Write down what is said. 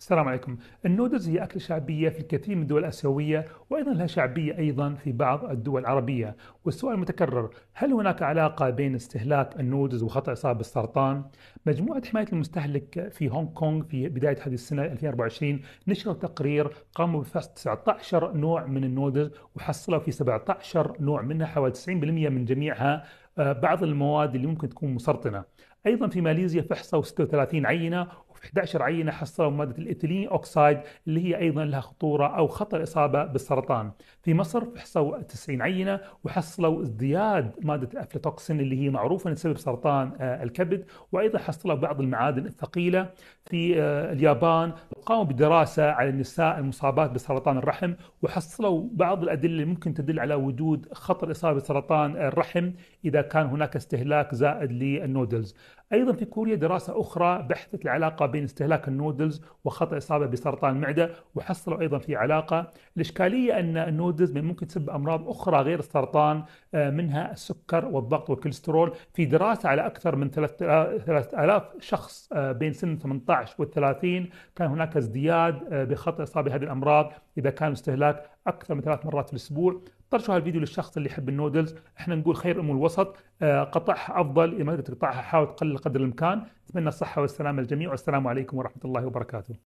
السلام عليكم النودلز هي أكلة شعبية في الكثير من الدول الآسيوية وأيضا لها شعبية أيضا في بعض الدول العربية والسؤال المتكرر هل هناك علاقة بين استهلاك النودلز وخطر إصابة بالسرطان؟ مجموعة حماية المستهلك في هونغ كونغ في بداية هذه السنة 2024 نشرت تقرير قاموا بفحص 19 نوع من النودلز وحصلوا في 17 نوع منها حوالي 90% من جميعها آه، بعض المواد اللي ممكن تكون مسرطنة أيضا في ماليزيا فحصوا 36 عينة في 11 عينه حصلوا ماده الايثيلين اوكسايد اللي هي ايضا لها خطوره او خطر اصابه بالسرطان. في مصر فحصوا 90 عينه وحصلوا ازدياد ماده الافلاتوكسين اللي هي معروفه ان تسبب سرطان آه، الكبد وايضا حصلوا بعض المعادن الثقيله في آه، اليابان قاموا بدراسة على النساء المصابات بسرطان الرحم وحصلوا بعض الأدلة اللي ممكن تدل على وجود خطر إصابة بسرطان الرحم إذا كان هناك استهلاك زائد للنودلز أيضا في كوريا دراسة أخرى بحثت العلاقة بين استهلاك النودلز وخطر إصابة بسرطان المعدة وحصلوا أيضا في علاقة الإشكالية أن النودلز من ممكن تسبب أمراض أخرى غير السرطان آه، منها السكر والضغط والكوليسترول في دراسة على أكثر من 3000 آه، شخص آه، بين سن 18 وال 30 كان هناك هناك ازدياد آه، بخطر اصابه هذه الامراض اذا كان استهلاك اكثر من ثلاث مرات في الاسبوع طرشوا هالفيديو للشخص اللي يحب النودلز احنا نقول خير أم الوسط آه، قطعها افضل اذا ما تقطعها حاول تقلل قدر الامكان أتمنى الصحه والسلامه للجميع والسلام عليكم ورحمه الله وبركاته